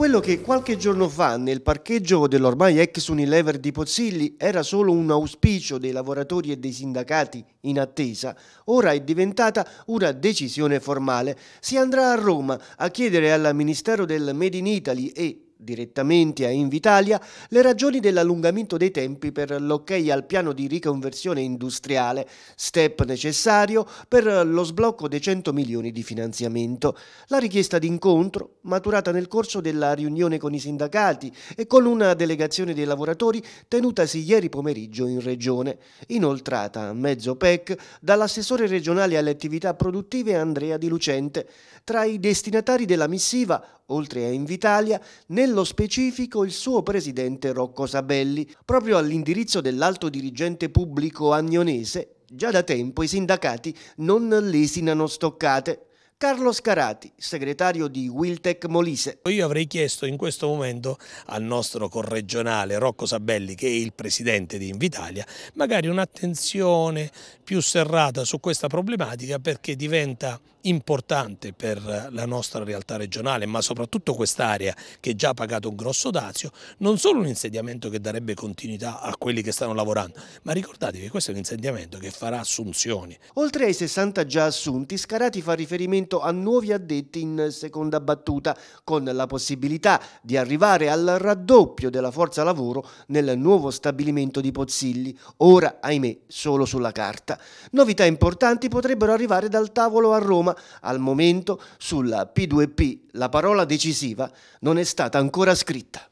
Quello che qualche giorno fa nel parcheggio dell'ormai ex Unilever di Pozzilli era solo un auspicio dei lavoratori e dei sindacati in attesa, ora è diventata una decisione formale. Si andrà a Roma a chiedere al Ministero del Made in Italy e direttamente a Invitalia le ragioni dell'allungamento dei tempi per l'ok al piano di riconversione industriale, step necessario per lo sblocco dei 100 milioni di finanziamento. La richiesta d'incontro, maturata nel corso della riunione con i sindacati e con una delegazione dei lavoratori tenutasi ieri pomeriggio in regione, inoltrata a mezzo PEC dall'assessore regionale alle attività produttive Andrea Di Lucente. Tra i destinatari della missiva, oltre a Invitalia, nel nello specifico il suo presidente Rocco Sabelli, proprio all'indirizzo dell'alto dirigente pubblico agnonese. Già da tempo i sindacati non lesinano stoccate Carlo Scarati, segretario di Wiltec Molise. Io avrei chiesto in questo momento al nostro corregionale Rocco Sabelli, che è il presidente di Invitalia, magari un'attenzione più serrata su questa problematica perché diventa importante per la nostra realtà regionale, ma soprattutto quest'area che già ha pagato un grosso dazio, non solo un insediamento che darebbe continuità a quelli che stanno lavorando, ma ricordatevi che questo è un insediamento che farà assunzioni. Oltre ai 60 già assunti, Scarati fa riferimento concetto a nuovi addetti in seconda battuta, con la possibilità di arrivare al raddoppio della forza lavoro nel nuovo stabilimento di Pozzilli, ora ahimè solo sulla carta. Novità importanti potrebbero arrivare dal tavolo a Roma. Al momento sulla P2P la parola decisiva non è stata ancora scritta.